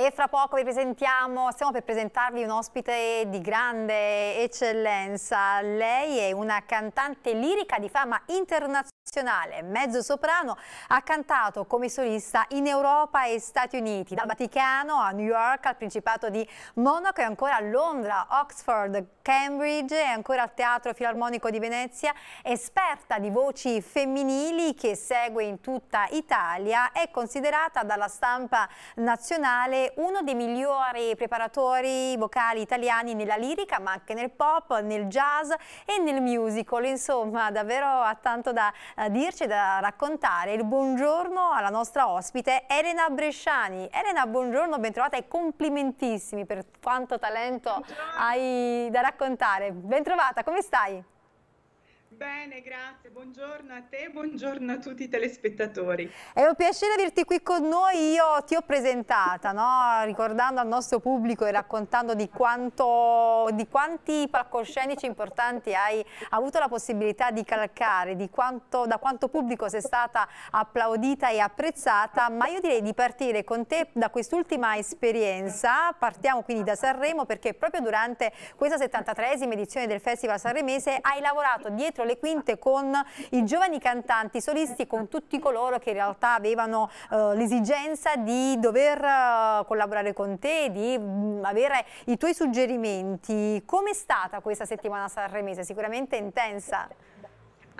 e fra poco vi presentiamo, stiamo per presentarvi un ospite di grande eccellenza. Lei è una cantante lirica di fama internazionale nazionale mezzo soprano ha cantato come solista in Europa e Stati Uniti, dal Vaticano a New York al Principato di Monaco e ancora a Londra, Oxford, Cambridge e ancora al Teatro Filarmonico di Venezia, esperta di voci femminili che segue in tutta Italia, è considerata dalla stampa nazionale uno dei migliori preparatori vocali italiani nella lirica ma anche nel pop, nel jazz e nel musical, insomma davvero ha tanto da dirci, da raccontare. Il buongiorno alla nostra ospite Elena Bresciani. Elena, buongiorno, bentrovata e complimentissimi per quanto talento buongiorno. hai da raccontare. Bentrovata, come stai? Bene, grazie. Buongiorno a te, buongiorno a tutti i telespettatori. È un piacere averti qui con noi. Io ti ho presentata, no? ricordando al nostro pubblico e raccontando di, quanto, di quanti palcoscenici importanti hai avuto la possibilità di calcare, di quanto, da quanto pubblico sei stata applaudita e apprezzata. Ma io direi di partire con te da quest'ultima esperienza. Partiamo quindi da Sanremo perché proprio durante questa 73esima edizione del Festival Sanremese hai lavorato dietro alle quinte con i giovani cantanti solisti, con tutti coloro che in realtà avevano eh, l'esigenza di dover eh, collaborare con te, di mh, mm, avere i tuoi suggerimenti. Com'è stata questa settimana sanremese? Sicuramente intensa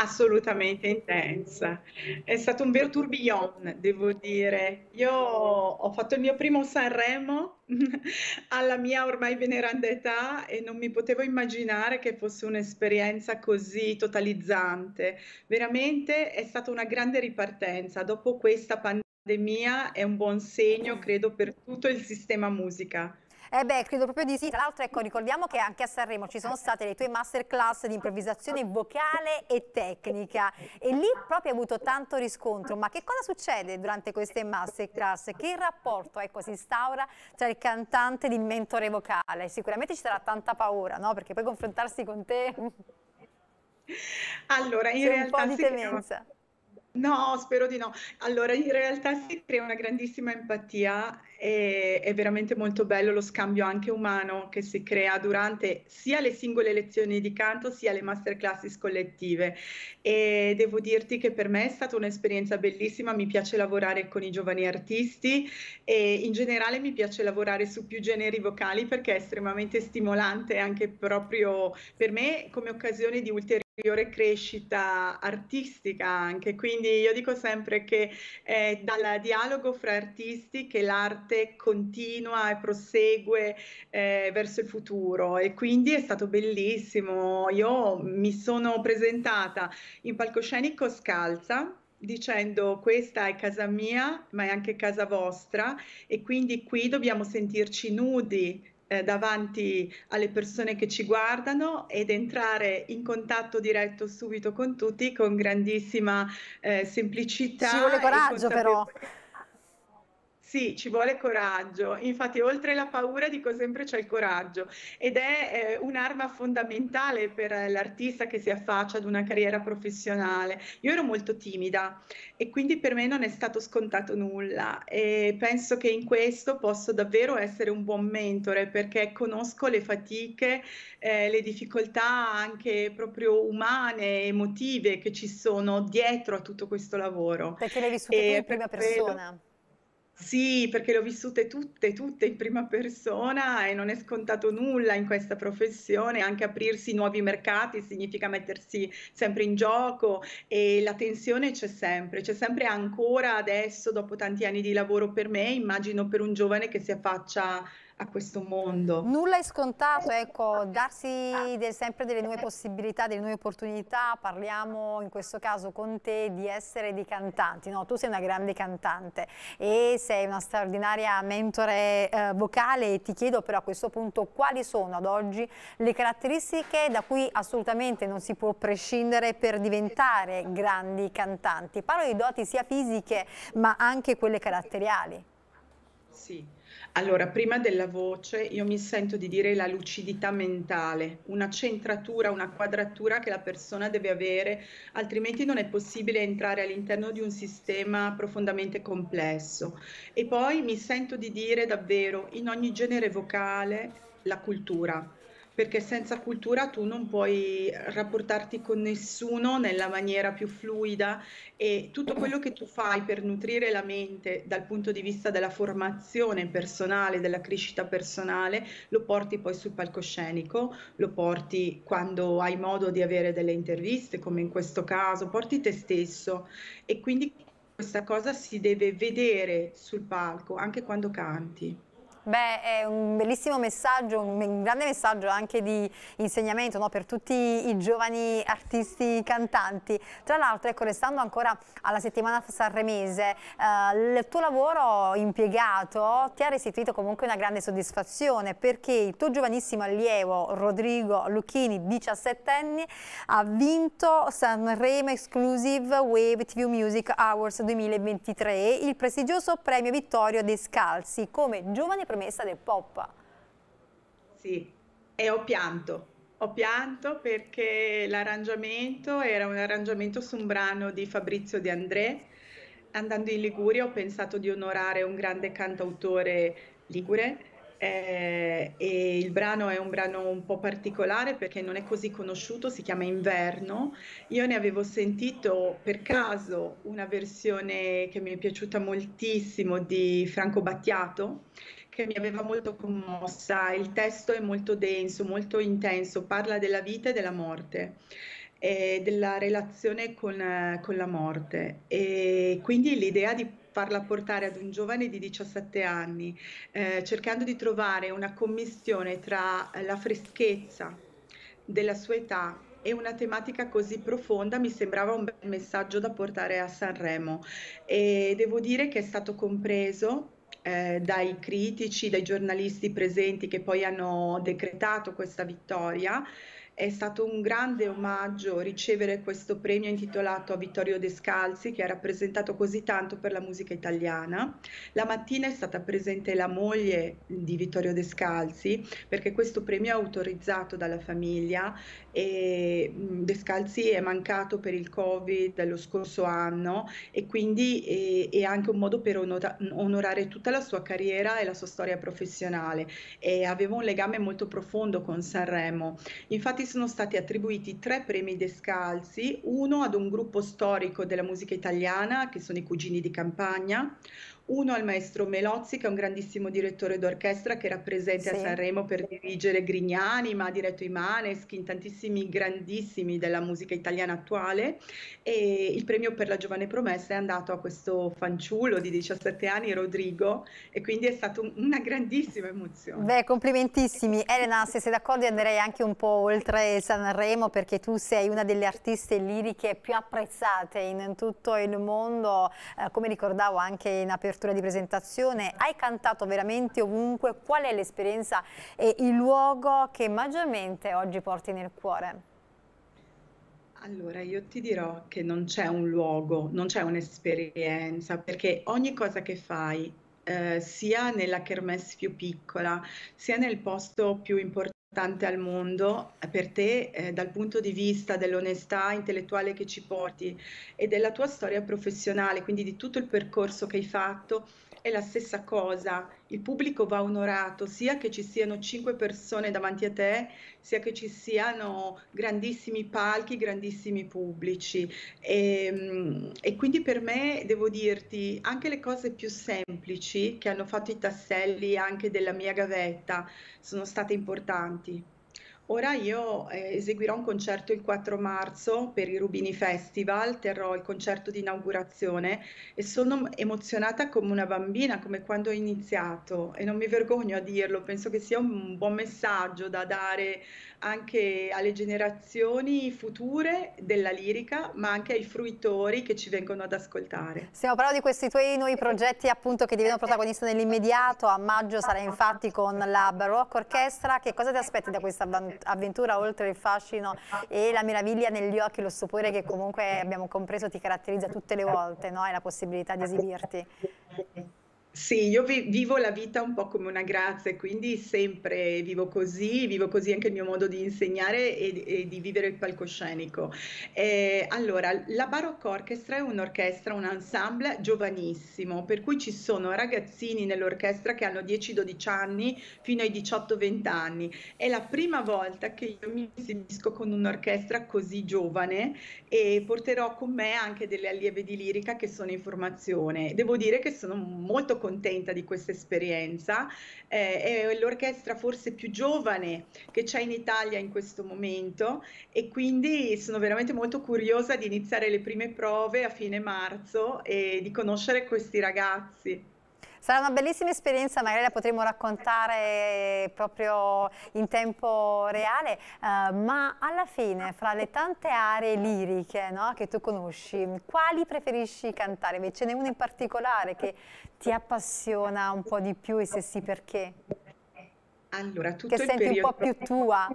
assolutamente intensa. È stato un vero tourbillon, devo dire. Io ho fatto il mio primo Sanremo alla mia ormai veneranda età e non mi potevo immaginare che fosse un'esperienza così totalizzante. Veramente è stata una grande ripartenza dopo questa pandemia, è un buon segno, credo, per tutto il sistema musica. Eh beh, credo proprio di sì. Tra l'altro, ecco, ricordiamo che anche a Sanremo ci sono state le tue masterclass di improvvisazione vocale e tecnica e lì proprio hai avuto tanto riscontro. Ma che cosa succede durante queste masterclass? Che rapporto ecco, si instaura tra il cantante e il mentore vocale? Sicuramente ci sarà tanta paura, no? Perché poi confrontarsi con te... Allora, in realtà... un po' di temenza. No, spero di no. Allora, in realtà si crea una grandissima empatia e, è veramente molto bello lo scambio anche umano che si crea durante sia le singole lezioni di canto sia le masterclasses collettive e devo dirti che per me è stata un'esperienza bellissima, mi piace lavorare con i giovani artisti e in generale mi piace lavorare su più generi vocali perché è estremamente stimolante anche proprio per me come occasione di ulteriore crescita artistica anche, quindi io dico sempre che è dal dialogo fra artisti che l'arte costante, continua e prosegue eh, verso il futuro e quindi è stato bellissimo. Io mi sono presentata in palcoscenico scalza dicendo questa è casa mia ma è anche casa vostra e quindi qui dobbiamo sentirci nudi eh, davanti alle persone che ci guardano ed entrare in contatto diretto subito con tutti con grandissima eh, semplicità. Ci vuole coraggio però. Sì, ci vuole coraggio. Infatti, oltre la paura, dico sempre c'è il coraggio ed è eh, un'arma fondamentale per eh, l'artista che si affaccia ad una carriera professionale. Io ero molto timida e quindi per me non è stato scontato nulla e penso che in questo posso davvero essere un buon mentore perché conosco le fatiche, eh, le difficoltà anche proprio umane, emotive che ci sono dietro a tutto questo lavoro. Perché l'hai vissuta in prima persona. Quello, sì, perché le ho vissute tutte, tutte in prima persona e non è scontato nulla in questa professione, anche aprirsi nuovi mercati significa mettersi sempre in gioco e la tensione c'è sempre, c'è sempre ancora adesso, dopo tanti anni di lavoro per me, immagino per un giovane che si affaccia a questo mondo. Nulla è scontato, eh. ecco, darsi del, sempre delle nuove possibilità, delle nuove opportunità. Parliamo in questo caso con te di essere dei cantanti. No, tu sei una grande cantante e sei una straordinaria mentore eh, vocale e ti chiedo però a questo punto quali sono ad oggi le caratteristiche da cui assolutamente non si può prescindere per diventare grandi cantanti. Parlo di doti sia fisiche ma anche quelle caratteriali. Sì, allora prima della voce io mi sento di dire la lucidità mentale, una centratura, una quadratura che la persona deve avere, altrimenti non è possibile entrare all'interno di un sistema profondamente complesso. E poi mi sento di dire davvero in ogni genere vocale la cultura, perché senza cultura tu non puoi rapportarti con nessuno nella maniera più fluida e tutto quello che tu fai per nutrire la mente dal punto di vista della formazione personale, della crescita personale, lo porti poi sul palcoscenico, lo porti quando hai modo di avere delle interviste, come in questo caso, porti te stesso e quindi questa cosa si deve vedere sul palco anche quando canti. Beh, è un bellissimo messaggio, un grande messaggio anche di insegnamento no? per tutti i giovani artisti cantanti. Tra l'altro, ecco, restando ancora alla settimana sanremese, eh, il tuo lavoro impiegato ti ha restituito comunque una grande soddisfazione perché il tuo giovanissimo allievo Rodrigo Lucchini, 17 anni, ha vinto Sanremo Exclusive Wave TV Music Awards 2023, il prestigioso premio Vittorio De Scalzi come giovane professionista promessa del Poppa. Sì, e ho pianto. Ho pianto perché l'arrangiamento era un arrangiamento su un brano di Fabrizio De André. Andando in Liguria ho pensato di onorare un grande cantautore ligure eh, e il brano è un brano un po' particolare perché non è così conosciuto, si chiama Inverno. Io ne avevo sentito per caso una versione che mi è piaciuta moltissimo di Franco Battiato che mi aveva molto commossa. Il testo è molto denso, molto intenso, parla della vita e della morte e della relazione con, con la morte e quindi l'idea di farla portare ad un giovane di 17 anni eh, cercando di trovare una commissione tra la freschezza della sua età e una tematica così profonda mi sembrava un bel messaggio da portare a Sanremo e devo dire che è stato compreso eh, dai critici, dai giornalisti presenti che poi hanno decretato questa vittoria. È stato un grande omaggio ricevere questo premio intitolato a Vittorio Descalzi che ha rappresentato così tanto per la musica italiana. La mattina è stata presente la moglie di Vittorio Descalzi perché questo premio è autorizzato dalla famiglia e Descalzi è mancato per il Covid lo scorso anno e quindi è, anche un modo per onorare tutta la sua carriera e la sua storia professionale e aveva un legame molto profondo con Sanremo. Infatti sono stati attribuiti tre premi Descalzi, uno ad un gruppo storico della musica italiana, che sono i Cugini di Campagna, uno al maestro Melozzi, che è un grandissimo direttore d'orchestra che era presente sì. a Sanremo per dirigere Grignani, ma ha diretto i Maneskin, tantissimi grandissimi della musica italiana attuale. E il premio per la giovane promessa è andato a questo fanciullo di 17 anni, Rodrigo, e quindi è stata una grandissima emozione. Beh, complimentissimi. Elena, se sei d'accordo, andrei anche un po' oltre per Sanremo perché tu sei una delle artiste liriche più apprezzate in tutto il mondo, eh, come ricordavo anche in apertura di presentazione, hai cantato veramente ovunque, qual è l'esperienza e il luogo che maggiormente oggi porti nel cuore? Allora, io ti dirò che non c'è un luogo, non c'è un'esperienza, perché ogni cosa che fai eh, sia nella kermesse più piccola, sia nel posto più importante al mondo eh, per te eh, dal punto di vista dell'onestà intellettuale che ci porti e della tua storia professionale, quindi di tutto il percorso che hai fatto è la stessa cosa, il pubblico va onorato, sia che ci siano cinque persone davanti a te, sia che ci siano grandissimi palchi, grandissimi pubblici. E, ehm, e quindi per me devo dirti, anche le cose più semplici che hanno fatto i tasselli anche della mia gavetta sono state importanti. Ora io eh, eseguirò un concerto il 4 marzo per i Rubini Festival, terrò il concerto di inaugurazione e sono emozionata come una bambina, come quando ho iniziato e non mi vergogno a dirlo, penso che sia un buon messaggio da dare anche alle generazioni future della lirica, ma anche ai fruitori che ci vengono ad ascoltare. Stiamo parlando di questi tuoi nuovi progetti appunto che diventano protagonista nell'immediato, a maggio sarai infatti con la Baroque Orchestra, che cosa ti aspetti da questa bambina? avventura oltre il fascino e la meraviglia negli occhi, lo stupore che comunque abbiamo compreso ti caratterizza tutte le volte, no? hai la possibilità di esibirti. Sì, io vi vivo la vita un po' come una grazia, quindi sempre vivo così, vivo così anche il mio modo di insegnare e, e di vivere il palcoscenico. Eh, allora, la Barocco Orchestra è un'orchestra, un ensemble giovanissimo, per cui ci sono ragazzini nell'orchestra che hanno 10-12 anni fino ai 18-20 anni. È la prima volta che io mi esibisco con un'orchestra così giovane e porterò con me anche delle allieve di lirica che sono in formazione. Devo dire che sono molto contenta contenta di questa esperienza. Eh, è l'orchestra forse più giovane che c'è in Italia in questo momento e quindi sono veramente molto curiosa di iniziare le prime prove a fine marzo e di conoscere questi ragazzi. Sarà una bellissima esperienza, magari la potremo raccontare proprio in tempo reale, eh, ma alla fine, fra le tante aree liriche no, che tu conosci, quali preferisci cantare? Beh, ce n'è una in particolare che ti appassiona un po' di più e se sì perché? Allora, tutto che senti periodo... un po' più tua?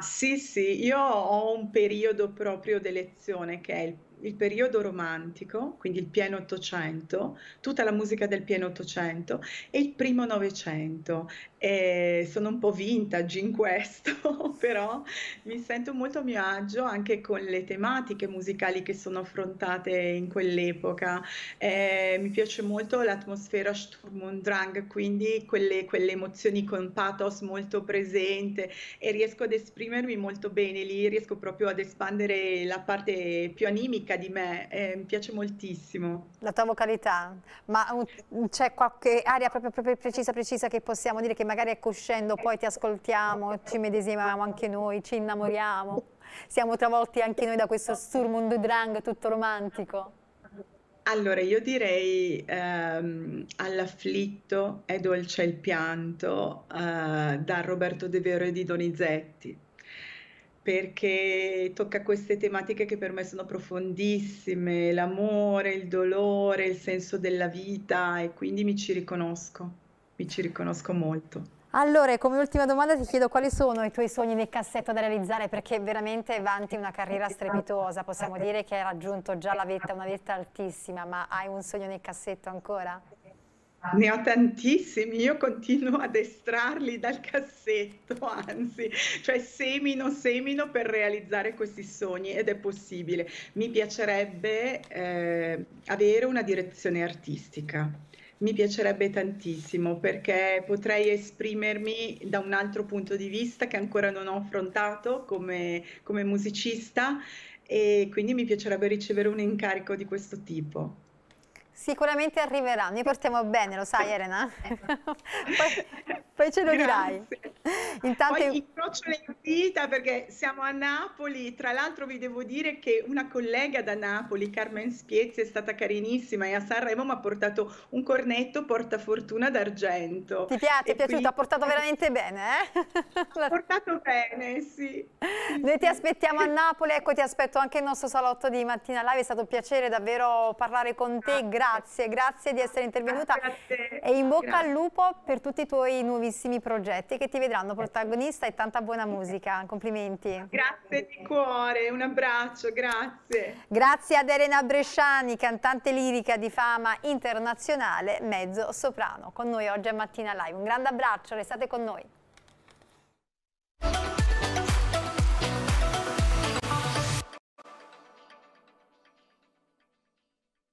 Sì, sì, io ho un periodo proprio d'elezione che è il il periodo romantico, quindi il pieno Ottocento, tutta la musica del pieno Ottocento e il primo Novecento. E sono un po' vintage in questo, però mi sento molto a mio agio anche con le tematiche musicali che sono affrontate in quell'epoca. E mi piace molto l'atmosfera Sturm und Drang, quindi quelle, quelle emozioni con pathos molto presente e riesco ad esprimermi molto bene lì, riesco proprio ad espandere la parte più animica amica di me, eh, mi piace moltissimo. La tua vocalità, ma c'è qualche area proprio, proprio, precisa precisa che possiamo dire che magari ecco uscendo poi ti ascoltiamo, ci medesimiamo anche noi, ci innamoriamo, siamo travolti anche noi da questo Sturmund Drang tutto romantico? Allora, io direi ehm, All'afflitto è dolce il pianto eh, da Roberto De Vero e di Donizetti perché tocca queste tematiche che per me sono profondissime, l'amore, il dolore, il senso della vita e quindi mi ci riconosco, mi ci riconosco molto. Allora, come ultima domanda ti chiedo quali sono i tuoi sogni nel cassetto da realizzare perché veramente vanti una carriera esatto. strepitosa, possiamo dire che hai raggiunto già la vetta, una vetta altissima, ma hai un sogno nel cassetto ancora? Ne ho tantissimi, io continuo ad estrarli dal cassetto, anzi, cioè semino, semino per realizzare questi sogni ed è possibile. Mi piacerebbe eh, avere una direzione artistica, mi piacerebbe tantissimo perché potrei esprimermi da un altro punto di vista che ancora non ho affrontato come, come musicista e quindi mi piacerebbe ricevere un incarico di questo tipo. Sicuramente arriverà, noi portiamo bene, lo sai Elena? Esatto. poi, poi, ce lo dirai. Intanto... Poi incrocio le dita perché siamo a Napoli, tra l'altro vi devo dire che una collega da Napoli, Carmen Spiezzi, è stata carinissima e a Sanremo mi ha portato un cornetto portafortuna d'argento. Ti piace, ti è piaciuto, quindi... ha portato veramente bene. Eh? ha portato bene, sì. Noi ti aspettiamo a Napoli, ecco ti aspetto anche il nostro salotto di Mattina Live, è stato un piacere davvero parlare con te, ah, grazie grazie, grazie di essere intervenuta e in bocca grazie. al lupo per tutti i tuoi nuovissimi progetti che ti vedranno protagonista e tanta buona musica. Complimenti. Grazie di cuore, un abbraccio, grazie. Grazie ad Elena Bresciani, cantante lirica di fama internazionale, mezzo soprano, con noi oggi a Mattina Live. Un grande abbraccio, restate con noi.